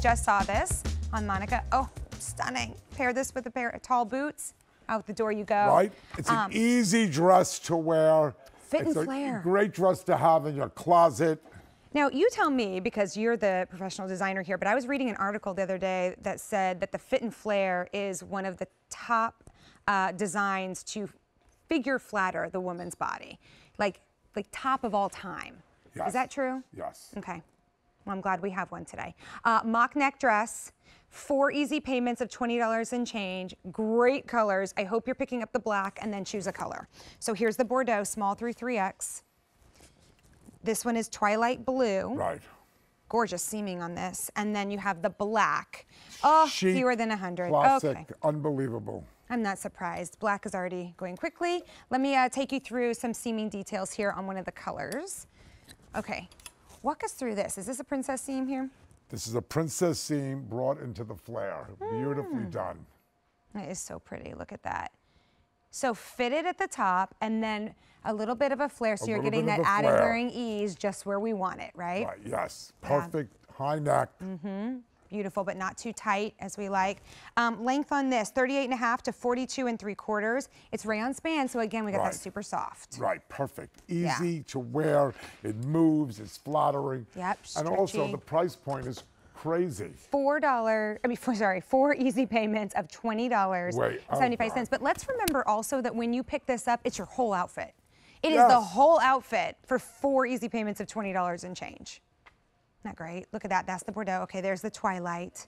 just saw this on Monica. Oh, stunning. Pair this with a pair of tall boots. Out the door you go. Right? It's um, an easy dress to wear. Fit it's and flare. Great dress to have in your closet. Now, you tell me, because you're the professional designer here, but I was reading an article the other day that said that the fit and flare is one of the top uh, designs to figure flatter the woman's body. Like, like top of all time. Yes. Is that true? Yes. Okay. I'm glad we have one today. Uh, mock neck dress, four easy payments of $20 and change, great colors. I hope you're picking up the black and then choose a color. So here's the Bordeaux, small through 3X. This one is Twilight Blue. Right. Gorgeous seaming on this. And then you have the black. Oh, fewer than 100. Classic, okay. unbelievable. I'm not surprised. Black is already going quickly. Let me uh, take you through some seaming details here on one of the colors. Okay, Walk us through this. Is this a princess seam here? This is a princess seam brought into the flare. Mm. Beautifully hmm. done. It is so pretty. Look at that. So fitted at the top and then a little bit of a flare. So a you're getting that added flare. wearing ease just where we want it, right? Right, yes. Perfect yeah. high neck. Mm -hmm beautiful, but not too tight as we like. Um, length on this, 38 and a half to 42 and three quarters. It's rayon span, so again, we got right. that super soft. Right, perfect. Easy yeah. to wear. It moves, it's flattering. Yep, stretchy. And also the price point is crazy. Four dollar, I mean, four, sorry, four easy payments of twenty dollars oh seventy-five cents. but let's remember also that when you pick this up, it's your whole outfit. It yes. is the whole outfit for four easy payments of twenty dollars and change. Not great. Look at that. That's the Bordeaux. Okay, there's the Twilight.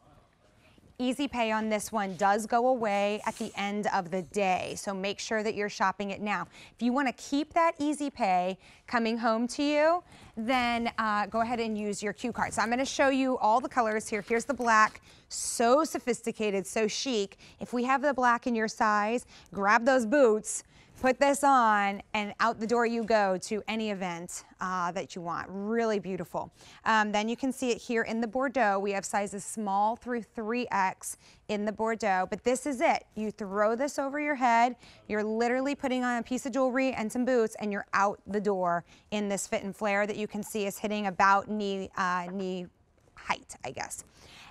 Easy pay on this one does go away at the end of the day, so make sure that you're shopping it now. If you want to keep that easy pay coming home to you, then uh, go ahead and use your cue card. So I'm gonna show you all the colors here. Here's the black, so sophisticated, so chic. If we have the black in your size, grab those boots, put this on and out the door you go to any event uh, that you want. Really beautiful. Um, then you can see it here in the Bordeaux. We have sizes small through 3X in the Bordeaux, but this is it. You throw this over your head, you're literally putting on a piece of jewelry and some boots and you're out the door in this fit and flare that you you can see is hitting about knee, uh, knee height, I guess.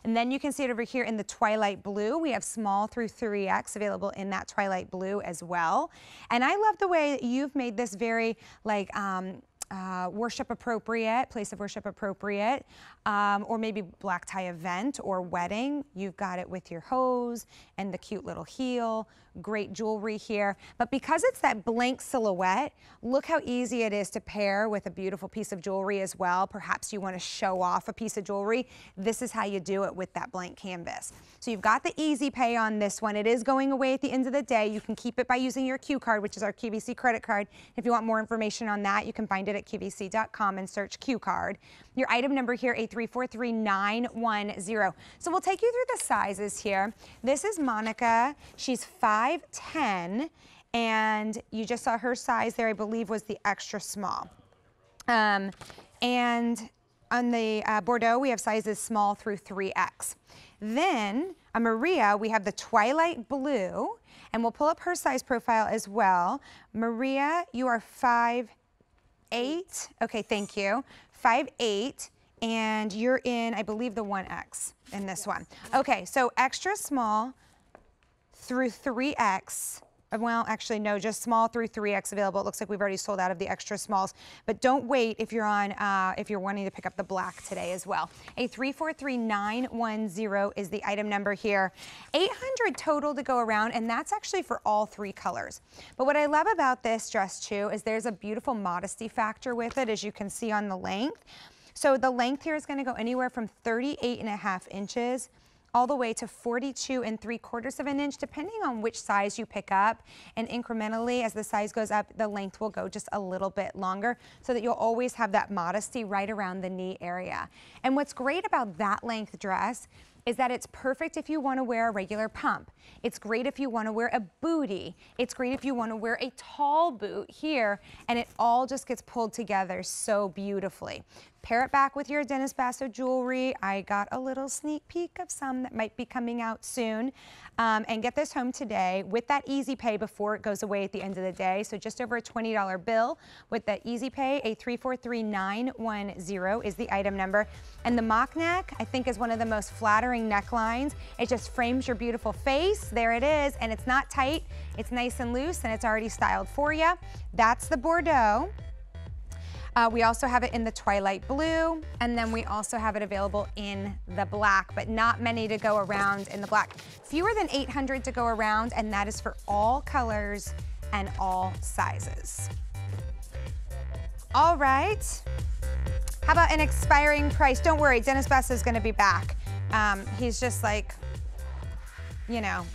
And then you can see it over here in the twilight blue. We have small through 3X available in that twilight blue as well. And I love the way you've made this very like, um, uh, worship appropriate, place of worship appropriate, um, or maybe black tie event or wedding. You've got it with your hose and the cute little heel, great jewelry here. But because it's that blank silhouette, look how easy it is to pair with a beautiful piece of jewelry as well. Perhaps you wanna show off a piece of jewelry. This is how you do it with that blank canvas. So you've got the easy pay on this one. It is going away at the end of the day. You can keep it by using your Q card, which is our QVC credit card. If you want more information on that, you can find it at at QVC.com and search Q card. Your item number here, 8343910. So we'll take you through the sizes here. This is Monica. She's 5'10", and you just saw her size there, I believe, was the extra small. Um, and on the uh, Bordeaux, we have sizes small through 3X. Then a uh, Maria, we have the Twilight Blue, and we'll pull up her size profile as well. Maria, you are 5'10" eight. Okay, thank you. Five eight, and you're in, I believe, the 1X in this yes. one. Okay, so extra small through 3X uh, well, actually, no, just small through 3X available. It looks like we've already sold out of the extra smalls, but don't wait if you're on, uh, if you're wanting to pick up the black today as well. A 343910 is the item number here. 800 total to go around, and that's actually for all three colors. But what I love about this dress too is there's a beautiful modesty factor with it, as you can see on the length. So the length here is gonna go anywhere from 38 and a half inches all the way to 42 and 3 quarters of an inch, depending on which size you pick up. And incrementally, as the size goes up, the length will go just a little bit longer so that you'll always have that modesty right around the knee area. And what's great about that length dress is that it's perfect if you want to wear a regular pump. It's great if you want to wear a booty. It's great if you want to wear a tall boot here, and it all just gets pulled together so beautifully. Pair it back with your Dennis Basso jewelry. I got a little sneak peek of some that might be coming out soon. Um, and get this home today with that easy pay before it goes away at the end of the day. So just over a $20 bill with that easy pay, a 343910 is the item number. And the mock neck, I think is one of the most flattering necklines. It just frames your beautiful face. There it is. And it's not tight. It's nice and loose and it's already styled for you. That's the Bordeaux. Uh, we also have it in the twilight blue, and then we also have it available in the black, but not many to go around in the black. Fewer than 800 to go around, and that is for all colors and all sizes. All right. How about an expiring price? Don't worry, Dennis Bess is gonna be back. Um, he's just like, you know,